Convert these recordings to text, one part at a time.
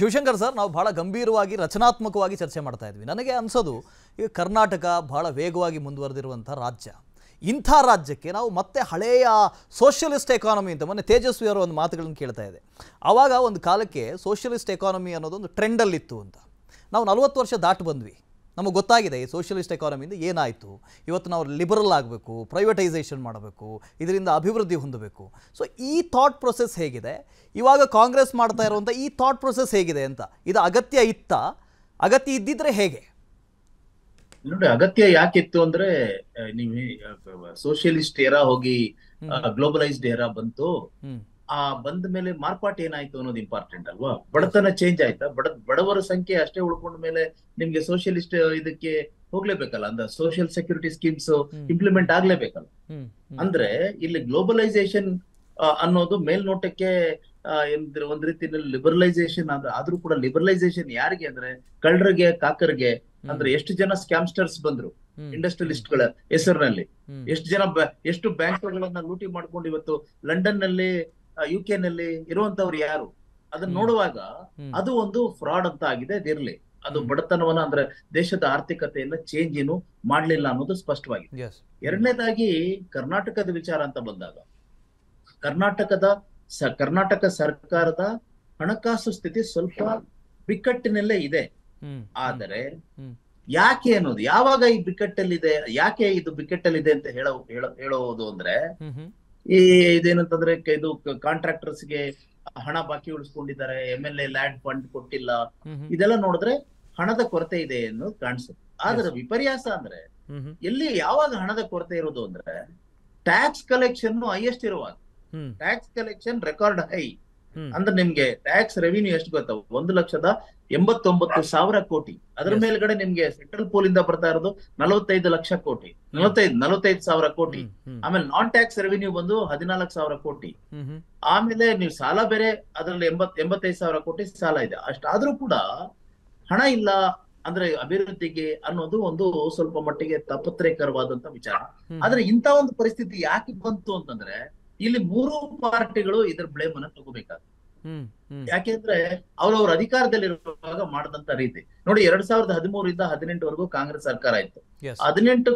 Shivashankar sir ನಾವು ಭಾಳ ಗಂಭೀರವಾಗಿ ರಚನಾತ್ಮಕವಾಗಿ ಚರ್ಚೆ ಮಾಡ್ತಾ ಇದ್ವಿ ನನಗೆ ಅನಿಸೋದು ಈಗ ಕರ್ನಾಟಕ ಭಾಳ ವೇಗವಾಗಿ ಮುಂದುವರೆದಿರುವಂಥ ರಾಜ್ಯ ಇಂಥ ರಾಜ್ಯಕ್ಕೆ ನಾವು ಮತ್ತೆ ಹಳೆಯ ಸೋಷಿಯಲಿಸ್ಟ್ ಎಕಾನಮಿ ಅಂತ ಮೊನ್ನೆ ತೇಜಸ್ವಿ ಅವರ ಒಂದು ಮಾತುಗಳನ್ನು ಕೇಳ್ತಾ ಇದೆ ಆವಾಗ ಒಂದು ಕಾಲಕ್ಕೆ ಸೋಷಿಯಲಿಸ್ಟ್ ಎಕಾನಮಿ ಅನ್ನೋದೊಂದು ಟ್ರೆಂಡಲ್ಲಿತ್ತು ಅಂತ ನಾವು ನಲವತ್ತು ವರ್ಷ ದಾಟಿ ಬಂದ್ವಿ ನಮಗೆ ಗೊತ್ತಾಗಿದೆ ಈ ಸೋಷಿಯಲಿಸ್ಟ್ ಎಕಾನಮಿಯಿಂದ ಏನಾಯಿತು ಇವತ್ತು ನಾವು ಲಿಬರಲ್ ಆಗಬೇಕು ಪ್ರೈವೇಟೈಸೇಷನ್ ಮಾಡಬೇಕು ಇದರಿಂದ ಅಭಿವೃದ್ಧಿ ಹೊಂದಬೇಕು ಸೊ ಈ ಥಾಟ್ ಪ್ರೊಸೆಸ್ ಹೇಗಿದೆ ಇವಾಗ ಕಾಂಗ್ರೆಸ್ ಮಾಡ್ತಾ ಇರುವಂಥ ಈ ಥಾಟ್ ಪ್ರೊಸೆಸ್ ಹೇಗಿದೆ ಅಂತ ಇದು ಅಗತ್ಯ ಇತ್ತ ಅಗತ್ಯ ಇದ್ದಿದ್ರೆ ಹೇಗೆ ನೋಡಿ ಅಗತ್ಯ ಯಾಕಿತ್ತು ಅಂದ್ರೆ ನೀವು ಸೋಷಿಯಲಿಸ್ಟ್ ಏರಾ ಹೋಗಿ ಗ್ಲೋಬಲೈಸ್ಡ್ ಏರಾ ಬಂತು ಆ ಬಂದ ಮೇಲೆ ಮಾರ್ಪಾಟ್ ಏನಾಯ್ತು ಅನ್ನೋದು ಇಂಪಾರ್ಟೆಂಟ್ ಅಲ್ವಾ ಬಡತನ ಚೇಂಜ್ ಆಯ್ತಾ ಬಡ ಬಡವರ ಸಂಖ್ಯೆ ಅಷ್ಟೇ ಉಳ್ಕೊಂಡ ಮೇಲೆ ನಿಮ್ಗೆ ಸೋಷಿಯಲಿಸ್ಟ್ ಇದಕ್ಕೆ ಹೋಗ್ಲೇಬೇಕಲ್ಲ ಅಂದ್ರೆ ಸೋಷಿಯಲ್ ಸೆಕ್ಯೂರಿಟಿ ಸ್ಕೀಮ್ಸ್ ಇಂಪ್ಲಿಮೆಂಟ್ ಆಗ್ಲೇಬೇಕಲ್ಲ ಅಂದ್ರೆ ಇಲ್ಲಿ ಗ್ಲೋಬಲೈಸೇಷನ್ ಅನ್ನೋದು ಮೇಲ್ನೋಟಕ್ಕೆ ಒಂದ್ ರೀತಿಯಲ್ಲಿ ಲಿಬರಲೈಸೇಷನ್ ಅಂದ್ರೆ ಆದ್ರೂ ಕೂಡ ಲಿಬರಲೈಸೇಷನ್ ಯಾರಿಗೆ ಅಂದ್ರೆ ಕಳ್ಳರಿಗೆ ಕಾಕರ್ಗೆ ಅಂದ್ರೆ ಎಷ್ಟು ಜನ ಸ್ಕ್ಯಾಮ್ಸ್ಟರ್ಸ್ ಬಂದ್ರು ಇಂಡಸ್ಟ್ರಿಯಲಿಸ್ಟ್ ಗಳ ಹೆಸರಿನಲ್ಲಿ ಎಷ್ಟು ಜನ ಎಷ್ಟು ಬ್ಯಾಂಕ್ಗಳನ್ನ ಲೂಟಿ ಮಾಡ್ಕೊಂಡು ಇವತ್ತು ಲಂಡನ್ ನಲ್ಲಿ ಯು ಕೆ ನಲ್ಲಿ ಇರುವಂತವ್ರು ಯಾರು ಅದನ್ನ ನೋಡುವಾಗ ಅದು ಒಂದು ಫ್ರಾಡ್ ಅಂತ ಆಗಿದೆ ಅದಿರ್ಲಿ ಅದು ಬಡತನವನ್ನ ಅಂದ್ರೆ ದೇಶದ ಆರ್ಥಿಕತೆಯನ್ನ ಚೇಂಜ್ ಏನು ಮಾಡ್ಲಿಲ್ಲ ಅನ್ನೋದು ಸ್ಪಷ್ಟವಾಗಿ ಎರಡನೇದಾಗಿ ಕರ್ನಾಟಕದ ವಿಚಾರ ಅಂತ ಬಂದಾಗ ಕರ್ನಾಟಕದ ಕರ್ನಾಟಕ ಸರ್ಕಾರದ ಹಣಕಾಸು ಸ್ಥಿತಿ ಸ್ವಲ್ಪ ಬಿಕ್ಕಟ್ಟಿನಲ್ಲೇ ಇದೆ ಆದರೆ ಯಾಕೆ ಅನ್ನೋದು ಯಾವಾಗ ಈ ಬಿಕ್ಕಟ್ಟಲ್ಲಿದೆ ಯಾಕೆ ಇದು ಬಿಕ್ಕಟ್ಟಲ್ಲಿದೆ ಅಂತ ಹೇಳ ಹೇಳೋದು ಅಂದ್ರೆ ಈ ಇದೇನಂತಂದ್ರೆ ಇದು ಕಾಂಟ್ರಾಕ್ಟರ್ಸ್ಗೆ ಹಣ ಬಾಕಿ ಉಳಿಸ್ಕೊಂಡಿದ್ದಾರೆ M L A land fund ಕೊಟ್ಟಿಲ್ಲ ಇದೆಲ್ಲ ನೋಡಿದ್ರೆ ಹಣದ ಕೊರತೆ ಇದೆ ಅನ್ನೋದು ಕಾಣಿಸುತ್ತೆ ಆದ್ರೆ ವಿಪರ್ಯಾಸ ಅಂದ್ರೆ ಎಲ್ಲಿ ಯಾವಾಗ ಹಣದ ಕೊರತೆ ಇರೋದು ಅಂದ್ರೆ ಟ್ಯಾಕ್ಸ್ ಕಲೆಕ್ಷನ್ ಹೈಯೆಸ್ಟ್ ಇರುವಾಗ ಟ್ಯಾಕ್ಸ್ ಕಲೆಕ್ಷನ್ ರೆಕಾರ್ಡ್ ಹೈ ಅಂದ್ರೆ ನಿಮ್ಗೆ ಟ್ಯಾಕ್ಸ್ ರೆವಿನ್ಯೂ ಎಷ್ಟು ಗೊತ್ತ ಒಂದು ಲಕ್ಷದ ಎಂಬತ್ತೊಂಬತ್ತು ಸಾವಿರ ಕೋಟಿ ಅದ್ರ ಮೇಲ್ಗಡೆ ನಿಮ್ಗೆ ಸೆಂಟ್ರಲ್ ಪೋಲ್ ಇಂದ ಬರ್ತಾ ಇರೋದು ನಲವತ್ತೈದು ಲಕ್ಷ ಕೋಟಿ ನಲವತ್ತೈದು ನಲವತ್ತೈದು ಸಾವಿರ ಕೋಟಿ ಆಮೇಲೆ ನಾನ್ ಟ್ಯಾಕ್ಸ್ ರೆವಿನ್ಯೂ ಬಂದು ಹದಿನಾಲ್ಕು ಸಾವಿರ ಕೋಟಿ ಆಮೇಲೆ ನೀವು ಸಾಲ ಬೇರೆ ಅದ್ರಲ್ಲಿ ಎಂಬತ್ ಎಂಬತ್ತೈದು ಸಾವಿರ ಕೋಟಿ ಸಾಲ ಇದೆ ಅಷ್ಟಾದ್ರೂ ಕೂಡ ಹಣ ಇಲ್ಲ ಅಂದ್ರೆ ಅಭಿವೃದ್ಧಿಗೆ ಅನ್ನೋದು ಒಂದು ಸ್ವಲ್ಪ ಮಟ್ಟಿಗೆ ತಪತ್ರೇಕರವಾದಂತ ವಿಚಾರ ಆದ್ರೆ ಇಂತ ಒಂದು ಪರಿಸ್ಥಿತಿ ಯಾಕೆ ಬಂತು ಅಂತಂದ್ರೆ ಇಲ್ಲಿ ಮೂರು ಪಾರ್ಟಿಗಳು ಇದ್ರ ಬ್ಲೇಮ್ ಅನ್ನ ಹ್ಮ್ ಯಾಕೆಂದ್ರೆ ಅವ್ರವ್ರ ಅಧಿಕಾರದಲ್ಲಿ ಇರುವಾಗ ಮಾಡದಂತ ರೀತಿ ನೋಡಿ ಎರಡ್ ಸಾವಿರದ ಹದಿಮೂರಿಂದ ವರೆಗೂ ಕಾಂಗ್ರೆಸ್ ಸರ್ಕಾರ ಇತ್ತು ಹದಿನೆಂಟು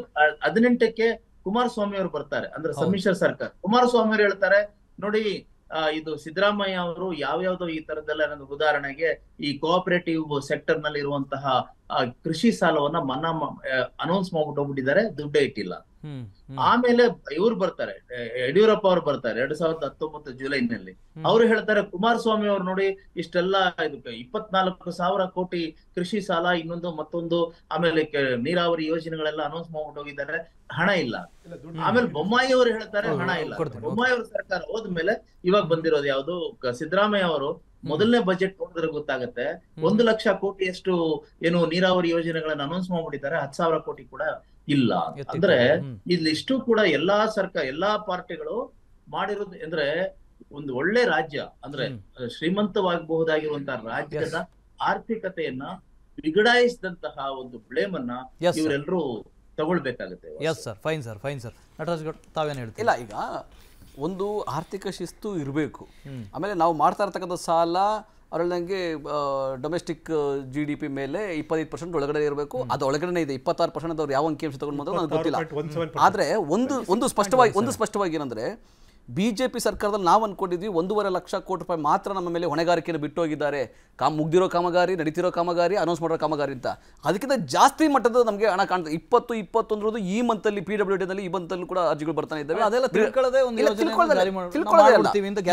ಹದಿನೆಂಟಕ್ಕೆ ಕುಮಾರಸ್ವಾಮಿ ಅವರು ಬರ್ತಾರೆ ಅಂದ್ರೆ ಸಮ್ಮಿಶ್ರ ಸರ್ಕಾರ ಕುಮಾರಸ್ವಾಮಿ ಅವ್ರು ಹೇಳ್ತಾರೆ ನೋಡಿ ಇದು ಸಿದ್ದರಾಮಯ್ಯ ಅವರು ಯಾವ್ಯಾವ್ದೋ ಈ ತರದಲ್ಲ ನನಗೆ ಉದಾಹರಣೆಗೆ ಈ ಕೋಆಪರೇಟಿವ್ ಸೆಕ್ಟರ್ ನಲ್ಲಿ ಇರುವಂತಹ ಕೃಷಿ ಸಾಲವನ್ನ ಮನ್ನಾ ಅನೌನ್ಸ್ ಮಾಡ್ಬಿಟ್ಟು ಹೋಗ್ಬಿಟ್ಟಿದ್ದಾರೆ ದುಡ್ಡೇ ಇಟ್ಟಿಲ್ಲ ಆಮೇಲೆ ಇವ್ರು ಬರ್ತಾರೆ ಯಡಿಯೂರಪ್ಪ ಅವ್ರು ಬರ್ತಾರೆ ಎರಡ್ ಸಾವಿರದ ಹತ್ತೊಂಬತ್ತು ಜುಲೈನಲ್ಲಿ ಅವ್ರು ಹೇಳ್ತಾರೆ ಕುಮಾರಸ್ವಾಮಿ ಅವ್ರು ನೋಡಿ ಇಷ್ಟೆಲ್ಲಾ ಇದಕ್ಕೆ ಇಪ್ಪತ್ನಾಲ್ಕು ಸಾವಿರ ಕೋಟಿ ಕೃಷಿ ಸಾಲ ಇನ್ನೊಂದು ಮತ್ತೊಂದು ಆಮೇಲೆ ನೀರಾವರಿ ಯೋಜನೆಗಳೆಲ್ಲ ಅನೌನ್ಸ್ ಮಾಡ್ಬಿಟ್ಟು ಹೋಗಿದ್ದಾರೆ ಹಣ ಇಲ್ಲ ಆಮೇಲೆ ಬೊಮ್ಮಾಯಿ ಅವರು ಹೇಳ್ತಾರೆ ಹಣ ಇಲ್ಲ ಬೊಮ್ಮಾಯಿ ಅವ್ರ ಸರ್ಕಾರ ಹೋದ್ಮೇಲೆ ಇವಾಗ ಬಂದಿರೋದು ಯಾವ್ದು ಸಿದ್ದರಾಮಯ್ಯ ಅವರು ಮೊದಲನೇ ಬಜೆಟ್ ನೋಡಿದ್ರೆ ಗೊತ್ತಾಗುತ್ತೆ ಒಂದು ಲಕ್ಷ ಕೋಟಿಯಷ್ಟು ಏನು ನೀರಾವರಿ ಯೋಜನೆಗಳನ್ನ ಅನೌನ್ಸ್ ಮಾಡ್ಬಿಟ್ಟಿದ್ದಾರೆ ಹತ್ತು ಸಾವಿರ ಕೋಟಿ ಕೂಡ ಇಲ್ಲ ಅಂದ್ರೆ ಇಲ್ಲಿ ಇಷ್ಟು ಕೂಡ ಎಲ್ಲಾ ಸರ್ಕಾರ ಎಲ್ಲಾ ಪಾರ್ಟಿಗಳು ಮಾಡಿರೋದು ಅಂದ್ರೆ ಒಂದು ಒಳ್ಳೆ ರಾಜ್ಯ ಅಂದ್ರೆ ಶ್ರೀಮಂತವಾಗಬಹುದಾಗಿರುವಂತಹ ರಾಜ್ಯದ ಆರ್ಥಿಕತೆಯನ್ನ ಬಿಗಡಾಯಿಸಿದಂತಹ ಒಂದು ಬ್ಲೇಮ್ ಅನ್ನ ಇವರೆಲ್ಲರೂ ತಗೊಳ್ಬೇಕಾಗುತ್ತೆ yes sir fine sir fine sir Nataraj ತಾವೇನು ಇಲ್ಲ ಈಗ ಒಂದು ಆರ್ಥಿಕ ಶಿಸ್ತು ಇರಬೇಕು ಆಮೇಲೆ ನಾವು ಮಾಡ್ತಾ ಇರ್ತಕ್ಕಂಥ ಸಾಲ ಅದರಲ್ಲಂಗೆ ಡೊಮೆಸ್ಟಿಕ್ ಜಿ ಡಿ ಪಿ ಮೇಲೆ ಇಪ್ಪತ್ತೈದು ಪರ್ಸೆಂಟ್ ಒಳಗಡೆ ಇರಬೇಕು ಅದು ಒಳಗಡೆ ಇದೆ ಇಪ್ಪತ್ತಾರು ಪರ್ಸೆಂಟ್ ಅವ್ರು ಯಾವ ಅಂಕಿಅಂಶ ತಗೊಂಡು ಬಂದ್ರೆ ಗೊತ್ತಿಲ್ಲ ಆದರೆ ಒಂದು ಒಂದು ಸ್ಪಷ್ಟವಾಗಿ ಒಂದು ಸ್ಪಷ್ಟವಾಗಿ ಏನಂದ್ರೆ ಬಿಜೆಪಿ ಜೆ ಪಿ ಸರ್ಕಾರದಲ್ಲಿ ನಾವು ಅಂದ್ಕೊಂಡಿದ್ವಿ ಒಂದೂವರೆ ಲಕ್ಷ ಕೋಟಿ ರೂಪಾಯಿ ಮಾತ್ರ ನಮ್ಮ ಮೇಲೆ ಹೊಣೆಗಾರಿಕೆಯನ್ನು ಬಿಟ್ಟು ಹೋಗಿದ್ದಾರೆ ಕಾಮ್ ಮುಗ್ದಿರೋ ಕಾಮಗಾರಿ ನಡೀತಿರೋ ಕಾಮಗಾರಿ ಅನೌನ್ಸ್ ಮಾಡಿರೋ ಕಾಮಗಾರಿ ಅಂತ ಅದಕ್ಕಿಂತ ಜಾಸ್ತಿ ಮಟ್ಟದ ನಮಗೆ ಹಣ ಕಾಣ್ತದೆ ಇಪ್ಪತ್ತು ಇಪ್ಪತ್ತೊಂದರದು ಈ ಮಂತಲ್ಲಿ ಪಿ ಡಬ್ಲ್ಯೂ ಡಿನಲ್ಲಿ ಈ ಮಂತಲ್ಲಿ ಕೂಡ ಅರ್ಜಿಗಳು ಬರ್ತಾನೆ ಇದ್ದಾವೆ ಅದೆಲ್ಲ ತಿಳ್ಕೊಳ್ಳದೆ ಒಂದು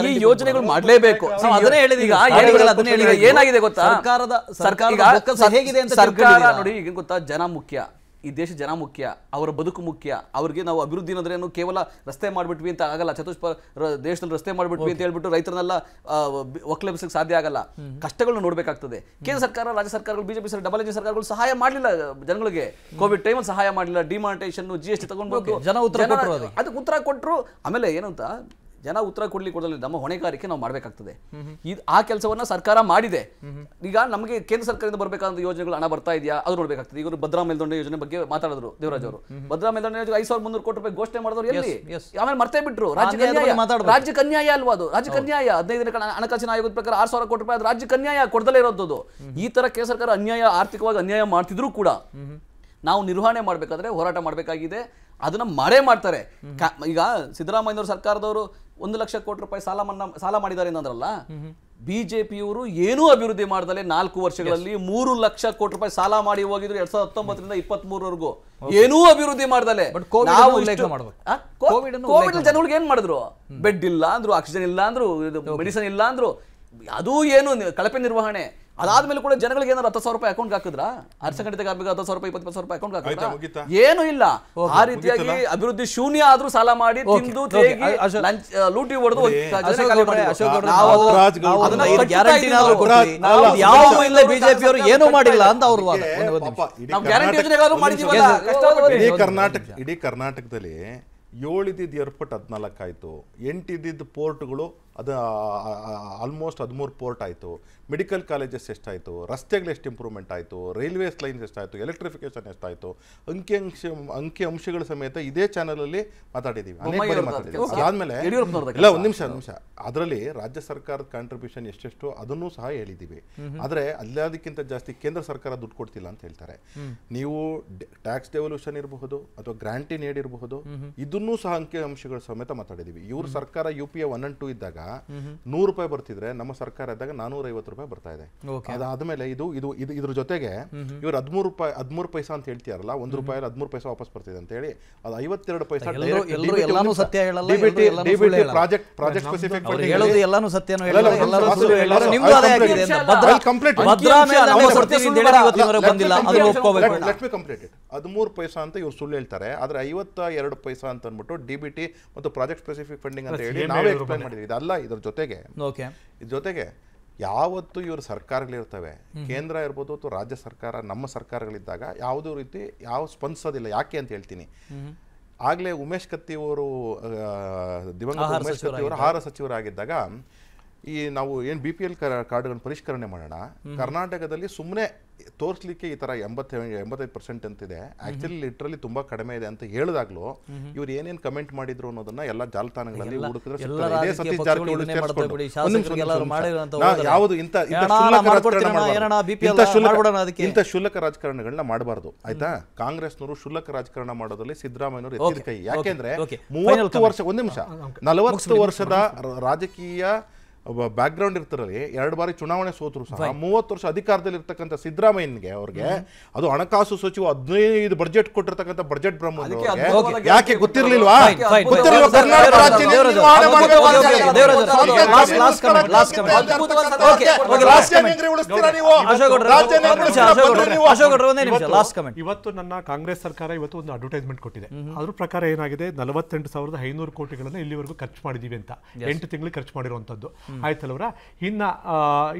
ಈ ಯೋಜನೆಗಳು ಮಾಡಲೇಬೇಕು ಅದನ್ನೇ ಏನಾಗಿದೆ ಗೊತ್ತಾ ಸರ್ಕಾರದ ಸರ್ಕಾರ ಸರ್ಕಾರ ನೋಡಿ ಈಗ ಗೊತ್ತಾ ಜನ ಮುಖ್ಯ ಈ ದೇಶ ಜನ ಮುಖ್ಯ ಅವರ ಬದುಕು ಮುಖ್ಯ ಅವ್ರಿಗೆ ನಾವು ಅಭಿವೃದ್ಧಿ ಏನು ಕೇವಲ ರಸ್ತೆ ಮಾಡ್ಬಿಟ್ವಿ ಅಂತ ಆಗಲ್ಲ ಚತುಷ್ಪ ದೇಶದಲ್ಲಿ ರಸ್ತೆ ಮಾಡ್ಬಿಟ್ವಿ ಅಂತ ಹೇಳ್ಬಿಟ್ಟು ರೈತರನ್ನೆಲ್ಲ ಒಕ್ಕಲೆಬ್ಸಕ್ಕೆ ಸಾಧ್ಯ ಆಗಲ್ಲ ಕಷ್ಟಗಳನ್ನ ನೋಡ್ಬೇಕಾಗ್ತದೆ ಕೇಂದ್ರ ಸರ್ಕಾರ ರಾಜ್ಯ ಸರ್ಕಾರಗಳು ಬಿಜೆಪಿ ಸರ್ ಡಬಲ್ ಎಂಜಿನ್ ಸರ್ಕಾರಗಳು ಸಹಾಯ ಮಾಡಲಿಲ್ಲ ಜನಗಳಿಗೆ ಕೋವಿಡ್ ಟೈಮಲ್ಲಿ ಸಹಾಯ ಮಾಡಲಿಲ್ಲ ಡಿಮಾನಿಟೇಷನ್ ಜಿ ಎಸ್ ಟಿ ತಗೊಂಡ್ಬೇಕು ಜನ ಉತ್ತರ ಅದಕ್ಕೆ ಉತ್ತರ ಕೊಟ್ಟರು ಆಮೇಲೆ ಏನಂತ ಜನ ಉತ್ತರ ಕೊಡ್ಲಿ ಕೊಡಲಿ ನಮ್ಮ ಹೊಣೆಗಾರಿಕೆ ನಾವು ಮಾಡಬೇಕಾಗ್ತದೆ ಇದು ಆ ಕೆಲಸವನ್ನ ಸರ್ಕಾರ ಮಾಡಿದೆ ಈಗ ನಮಗೆ ಕೇಂದ್ರ ಸರ್ಕಾರದಿಂದ ಬರಬೇಕಾದ ಯೋಜನೆಗಳು ಹಣ ಬರ್ತಾ ಇದೆಯಾ ಅದು ನೋಡಬೇಕಾಗ್ತದೆ ಈಗ ಭದ್ರಾ ಮೇಲ್ದಂಡೆ ಯೋಜನೆ ಬಗ್ಗೆ ಮಾತಾಡಿದ್ರು ದೇವರಾಜ್ ಅವರು ಭದ್ರಾ ಮೇಲ್ದಂಡೆ ಯೋಜನೆ ಐದು ಸಾವಿರದ ಮುನ್ನೂರು ಕೋಟಿ ರೂಪಾಯಿ ಘೋಷಣೆ ಮಾಡಿದ್ರು ಎಲ್ಲಿ ಆಮೇಲೆ ಮರ್ತೇ ಬಿಟ್ರು ರಾಜ್ಯ ಕನ್ಯಾಯ ಅಲ್ವಾ ಅದು ರಾಜ್ಯ ಕನ್ಯಾಯ ಹದಿನೈದು ದಿನ ಹಣಕಾಸಿನ ಆಯೋಗದ ಪ್ರಕಾರ ಆರು ಸಾವಿರ ಕೋಟಿ ರೂಪಾಯಿ ಅದು ರಾಜ್ಯ ಕನ್ಯಾಯ ಕೊಡದಲ್ಲೇ ಇರೋದು ಈ ತರ ಕೇಂದ್ರ ಸರ್ಕಾರ ಅನ್ಯಾಯ ಆರ್ಥಿಕವಾಗಿ ಅನ್ಯಾಯ ಮಾಡ್ತಿದ್ರು ಕೂಡ ನಾವು ನಿರ್ವಹಣೆ ಮಾಡಬೇಕಾದ್ರೆ ಹೋರಾಟ ಮಾಡಬೇಕಾಗಿದೆ ಅದನ್ನ ಮರೆ ಮಾಡ್ತಾರೆ ಈಗ ಸಿದ್ದರಾಮಯ್ಯವ್ರ ಸರ್ಕಾರದವರು ಒಂದು ಲಕ್ಷ ಕೋಟಿ ರೂಪಾಯಿ ಸಾಲ ಮನ್ನಾ ಸಾಲ ಮಾಡಿದ್ದಾರೆ ಅಂದ್ರಲ್ಲ ಬಿಜೆಪಿಯವರು ಏನೂ ಅಭಿವೃದ್ಧಿ ಮಾಡ್ದಲೆ ನಾಲ್ಕು ವರ್ಷಗಳಲ್ಲಿ ಮೂರು ಲಕ್ಷ ಕೋಟಿ ರೂಪಾಯಿ ಸಾಲ ಮಾಡಿ ಹೋಗಿದ್ರು ಎರಡ್ ಸಾವಿರದ ಹತ್ತೊಂಬತ್ತರಿಂದ ಇಪ್ಪತ್ತ್ ಮೂರವರೆಗೂ ಏನೂ ಅಭಿವೃದ್ಧಿ ಮಾಡ್ದಲೆ ಕೋವಿಡ್ ಜನಗಳಿಗೆ ಏನ್ ಮಾಡಿದ್ರು ಬೆಡ್ ಇಲ್ಲ ಅಂದ್ರು ಆಕ್ಸಿಜನ್ ಇಲ್ಲ ಅಂದ್ರು ಮೆಡಿಸಿನ್ ಇಲ್ಲ ಅಂದ್ರು ಅದು ಏನು ಕಳಪೆ ನಿರ್ವಹಣೆ ಅದಾದ್ಮೇಲೆ ಕೂಡ ಜನಗಳಿಗೆ ಏನಾದ್ರು ಹತ್ತು ಸಾವಿರ ರೂಪಾಯಿ ಅಕೌಂಟ್ ಹಾಕಿದ್ರ ಅರ್ಧಗಂಟೆ ಕಾರ್ಮಿಕ ಹತ್ತು ಸಾವಿರ ರೂಪಾಯಿ ಇಪ್ಪತ್ತು ಸಾವಿರ ರೂಪಾಯಿ ಅಕೌಂಟ್ ಹಾಕಿದ್ರ ಏನು ಇಲ್ಲ ಆ ರೀತಿಯಾಗಿ ಅಭಿವೃದ್ಧಿ ಶೂನ್ಯ ಆದ್ರೂ ಸಾಲ ಮಾಡಿ ತಿಂದು ತೇಗಿ ಲೂಟಿ ಹೊಡೆದು ಬಿಜೆಪಿ ಅವರು ಏನು ಮಾಡಿಲ್ಲ ಅಂತ ಅವರು ಕರ್ನಾಟಕ ಇಡೀ ಕರ್ನಾಟಕದಲ್ಲಿ ಏಳು ಇದ್ದಿದ್ದು ಏರ್ಪೋರ್ಟ್ ಹದಿನಾಲ್ಕು ಆಯ್ತು ಎಂಟಿದ್ದ ಪೋರ್ಟ್ಗಳು ಅದು ಆಲ್ಮೋಸ್ಟ್ ಹದಿಮೂರು ಪೋರ್ಟ್ ಆಯಿತು ಮೆಡಿಕಲ್ ಕಾಲೇಜಸ್ ಎಷ್ಟಾಯಿತು ರಸ್ತೆಗಳು ಎಷ್ಟು ಇಂಪ್ರೂವ್ಮೆಂಟ್ ಆಯಿತು ರೈಲ್ವೇಸ್ ಲೈನ್ಸ್ ಎಷ್ಟಾಯಿತು ಎಲೆಕ್ಟ್ರಿಫಿಕೇಶನ್ ಎಷ್ಟಾಯಿತು ಅಂಕಿ ಅಂಶ ಅಂಕಿ ಅಂಶಗಳ ಸಮೇತ ಇದೇ ಚಾನಲಲ್ಲಿ ಮಾತಾಡಿದ್ದೀವಿ ಆದಮೇಲೆ ಇಲ್ಲ ಒಂದು ನಿಮಿಷ ನಿಮಿಷ ಅದರಲ್ಲಿ ರಾಜ್ಯ ಸರ್ಕಾರದ ಕಾಂಟ್ರಿಬ್ಯೂಷನ್ ಎಷ್ಟೆಷ್ಟು ಅದನ್ನು ಸಹ ಹೇಳಿದ್ದೀವಿ ಆದರೆ ಅಲ್ಲಾದಕ್ಕಿಂತ ಜಾಸ್ತಿ ಕೇಂದ್ರ ಸರ್ಕಾರ ದುಡ್ಡು ಕೊಡ್ತಿಲ್ಲ ಅಂತ ಹೇಳ್ತಾರೆ ನೀವು ಟ್ಯಾಕ್ಸ್ ಡೆವಲ್ಯೂಷನ್ ಇರಬಹುದು ಅಥವಾ ಗ್ರಾಂಟಿ ನೀಡಿರಬಹುದು ಇದನ್ನೂ ಸಹ ಅಂಕಿ ಅಂಶಗಳ ಸಮೇತ ಮಾತಾಡಿದ್ದೀವಿ ಇವ್ರ ಸರ್ಕಾರ U P A one and two ಇದ್ದಾಗ ನೂರು ರೂಪಾಯಿ ಬರ್ತಿದ್ರೆ ನಮ್ಮ ಸರ್ಕಾರ ಇದ್ದಾಗ ನಾನೂರ ಐವತ್ತು ರೂಪಾಯಿ ಬರ್ತಾ ಇದೆ ಅದಾದ್ಮೇಲೆ ಇದು ಇದು ಇದು ಇದ್ರ ಜೊತೆಗೆ ಇವ್ರ ಹದಿಮೂರು ರೂಪಾಯಿ ಹದಿಮೂರು ಪೈಸಾ ಅಂತ ಹೇಳ್ತಿಯಾರಲ್ಲ ಒಂದು ರೂಪಾಯಿ ಹದಿಮೂರು ಪೈಸಾ ವಾಪಸ್ ಬರ್ತಿದೆ ಅಂತ ಹೇಳಿ ಅದು ಐವತ್ತೆರಡು ಪೈಸಾ ಪ್ರಾಜೆಕ್ಟ್ ಪ್ರಾಜೆಕ್ಟ್ ಸ್ಪೆಸಿಫಿಕ್ ಹೇಳೋದು ಎಲ್ಲಾನು ಹೇಳಲ್ಲ ಎಲ್ಲರೂ ಸತ್ಯ ಕಂಪ್ಲೀಟ್ ಪೈಸಾ ಅಂತ ಇವರು ಸುಳ್ಳು ಹೇಳ್ತಾರೆ ಆದ್ರೆ ಐವತ್ತ ಎರಡು ಪೈಸಾ ಅಂತ ಅಂದ್ಬಿಟ್ಟು ಡಿಬಿಟಿ ಮತ್ತು ಪ್ರಾಜೆಕ್ಟ್ ಸ್ಪೆಸಿಫಿಕ್ ಫಂಡಿಂಗ್ ಅಂತ ಹೇಳಿ ನಾವೇ ಎಕ್ಸ್ಪ್ಲೈನ್ ಮಾಡಿದ್ವಿ ಇದಲ್ಲ ಇದೆಲ್ಲ ಇದ್ರ ಜೊತೆಗೆ ಇದ್ರ ಜೊತೆಗೆ ಯಾವತ್ತು ಇವರು ಸರ್ಕಾರಗಳಿರ್ತವೆ ಕೇಂದ್ರ ಇರ್ಬೋದು ಅಥವಾ ರಾಜ್ಯ ಸರ್ಕಾರ ನಮ್ಮ ಸರ್ಕಾರಗಳಿದ್ದಾಗ ಯಾವುದೇ ರೀತಿ ಯಾವ ಸ್ಪಂದಿಸೋದಿಲ್ಲ ಯಾಕೆ ಅಂತ ಹೇಳ್ತೀನಿ ಆಗ್ಲೇ ಉಮೇಶ್ ಕತ್ತಿ ಅವರು ದಿವಂಗತ ಉಮೇಶ್ ಅವರು ಆಹಾರ ಸಚಿವರಾಗಿದ್ದಾಗ ಈ ನಾವು ಏನು ಬಿ ಪಿ ಎಲ್ ಕಾರ್ಡ್ಗಳನ್ನು ಪರಿಷ್ಕರಣೆ ಮಾಡೋಣ ಕರ್ನಾಟಕದಲ್ಲಿ ಸುಮ್ಮನೆ ತೋರ್ಸ್ಲಿಕ್ಕೆ ಈ ತರ ಎಂಬತ್ತ ಎಂಬತ್ತೈದು ಪರ್ಸೆಂಟ್ ಅಂತಿದೆ ಆಕ್ಚುಲಿ ಲಿಟ್ರಲಿ ತುಂಬಾ ಕಡಿಮೆ ಇದೆ ಅಂತ ಹೇಳಿದಾಗ್ಲೂ ಇವ್ರು ಏನೇನ್ ಕಮೆಂಟ್ ಮಾಡಿದ್ರು ಅನ್ನೋದನ್ನ ಎಲ್ಲಾ ಜಾಲತಾಣಗಳಲ್ಲಿ ಹುಡುಕಿದ್ರೆ ಇಂಥ ಶುಲ್ಕ ರಾಜಕಾರಣಗಳನ್ನ ಮಾಡಬಾರ್ದು ಆಯ್ತಾ ಕಾಂಗ್ರೆಸ್ನವರು ಶುಲ್ಕ ರಾಜಕಾರಣ ಮಾಡೋದ್ರಲ್ಲಿ ಸಿದ್ದರಾಮಯ್ಯನವರು ಎತ್ತಿದ ಕೈ ಯಾಕೆಂದ್ರೆ ಮೂವತ್ತು ವರ್ಷ ಒಂದ್ ನಿಮಿಷ ನಲವತ್ತು ವರ್ಷದ ರಾಜಕೀಯ ಬ್ಯಾಕ್ ಗ್ರೌಂಡ್ ಇರ್ತಾರಲ್ಲಿ ಎರಡು ಬಾರಿ ಚುನಾವಣೆ ಸೋತರು ಸಹ ಮೂವತ್ತು ವರ್ಷ ಅಧಿಕಾರದಲ್ಲಿ ಇರ್ತಕ್ಕಂಥ ಸಿದ್ದರಾಮಯ್ಯನಿಗೆ ಅವ್ರಿಗೆ ಅದು ಹಣಕಾಸು ಸಚಿವ ಹದಿನೈದು ಬಜೆಟ್ ಕೊಟ್ಟಿರ್ತಕ್ಕಂಥ ಬಜೆಟ್ ಬ್ರಹ್ಮ ಯಾಕೆ ಗೊತ್ತಿರ್ಲಿಲ್ವಾ ಇವತ್ತು ನನ್ನ ಕಾಂಗ್ರೆಸ್ ಸರ್ಕಾರ ಇವತ್ತು ಒಂದು ಅಡ್ವರ್ಟೈಸ್ಮೆಂಟ್ ಕೊಟ್ಟಿದೆ ಅದ್ರ ಪ್ರಕಾರ ಏನಾಗಿದೆ ನಲವತ್ತೆಂಟು ಸಾವಿರದ ಐನೂರು ಕೋಟಿಗಳನ್ನ ಇಲ್ಲಿವರೆಗೂ ಖರ್ಚು ಮಾಡಿದೀವಿ ಅಂತ ಎಂಟು ತಿಂಗಳು ಖರ್ಚು ಮಾಡಿರುವಂತದ್ದು ಆಯ್ತಲ್ಲವರ ಇನ್ನು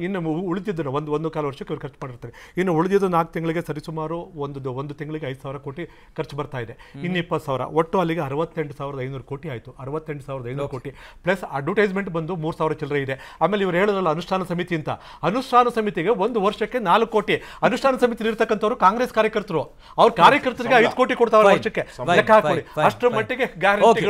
ಇನ್ನು ಉಳಿದಿದ್ದನ್ನು ಒಂದು ಒಂದು ಕಾಲು ವರ್ಷಕ್ಕೆ ಇವ್ರು ಖರ್ಚು ಮಾಡಿರ್ತಾರೆ ಇನ್ನು ಉಳಿದಿದ್ದು ನಾಲ್ಕು ತಿಂಗಳಿಗೆ ಸರಿಸುಮಾರು ಒಂದು ಒಂದು ತಿಂಗಳಿಗೆ ಐದು ಸಾವಿರ ಕೋಟಿ ಖರ್ಚು ಬರ್ತಾ ಇದೆ ಇನ್ನು ಇಪ್ಪತ್ತು ಸಾವಿರ ಒಟ್ಟು ಅಲ್ಲಿಗೆ ಅರವತ್ತೆಂಟು ಸಾವಿರದ ಐನೂರು ಕೋಟಿ ಆಯಿತು ಅರವತ್ತೆಂಟು ಸಾವಿರದ ಐನೂರು ಕೋಟಿ ಪ್ಲಸ್ ಅಡ್ವರ್ಟೈಸ್ಮೆಂಟ್ ಬಂದು ಮೂರು ಸಾವಿರ ಚಿಲ್ಲರೆ ಇದೆ ಆಮೇಲೆ ಇವ್ರು ಹೇಳುದಲ್ಲ ಅನುಷ್ಠಾನ ಸಮಿತಿ ಅಂತ ಅನುಷ್ಠಾನ ಸಮಿತಿಗೆ ಒಂದು ವರ್ಷಕ್ಕೆ ನಾಲ್ಕು ಕೋಟಿ ಅನುಷ್ಠಾನ ಸಮಿತಿ ಇರ್ತಕ್ಕಂಥವ್ರು ಕಾಂಗ್ರೆಸ್ ಕಾರ್ಯಕರ್ತರು ಅವ್ರ ಕಾರ್ಯಕರ್ತರಿಗೆ ಐದು ಕೋಟಿ ಕೊಡ್ತಾವ್ರ ವರ್ಷಕ್ಕೆ ಅಷ್ಟರ ಮಟ್ಟಿಗೆ ಗ್ಯಾರಂಟಿ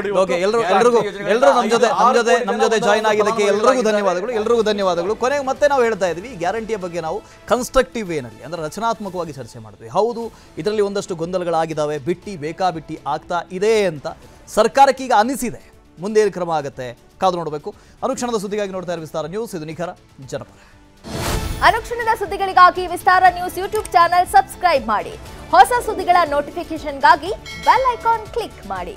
ಎಲ್ಲರಿಗೂ ಎಲ್ಲರೂ ನಮ್ಮ ಜೊತೆ ನಮ್ಮ ಜೊತೆ ಜಾಯ್ನ್ ಆಗಿದ್ದಕ್ಕೆ ಎಲ್ಲರಿಗೂ ಧನ್ಯವಾದಗಳು ಎಲ್ಲರಿಗೂ ಧನ್ಯವಾದಗಳು ಕೊನೆಗೆ ಮತ್ತೆ ನಾವು ಹೇಳ್ತಾ ಇದ್ವಿ ಗ್ಯಾರಂಟಿಯ ಬಗ್ಗೆ ನಾವು ಕನ್ಸ್ಟ್ರಕ್ಟಿವ್ ವೇನಲ್ಲಿ ಅಂದರೆ ರಚನಾತ್ಮಕವಾಗಿ ಚರ್ಚೆ ಮಾಡಿದ್ವಿ ಹೌದು ಇದರಲ್ಲಿ ಒಂದಷ್ಟು ಗೊಂದಲಗಳಾಗಿದ್ದಾವೆ ಬಿಟ್ಟಿ ಬೇಕಾ ಬಿಟ್ಟಿ ಆಗ್ತಾ ಇದೆ ಅಂತ ಸರ್ಕಾರಕ್ಕೆ ಈಗ ಅನಿಸಿದೆ ಮುಂದೆ ಏನು ಕ್ರಮ ಆಗುತ್ತೆ ಕಾದು ನೋಡಬೇಕು ಅನುಕ್ಷಣದ ಸುದ್ದಿಗಾಗಿ ನೋಡ್ತಾ ಇರೋ ವಿಸ್ತಾರ ನ್ಯೂಸ್ ಇದು ನಿಖರ ಜನಪರ ಅನುಕ್ಷಣದ ಸುದ್ದಿಗಳಿಗಾಗಿ Vistara news YouTube channel subscribe ಮಾಡಿ ಹೊಸ ಸುದ್ದಿಗಳ ನೋಟಿಫಿಕೇಶನ್ಗಾಗಿ ಬೆಲ್ ಐಕಾನ್ ಕ್ಲಿಕ್ ಮಾಡಿ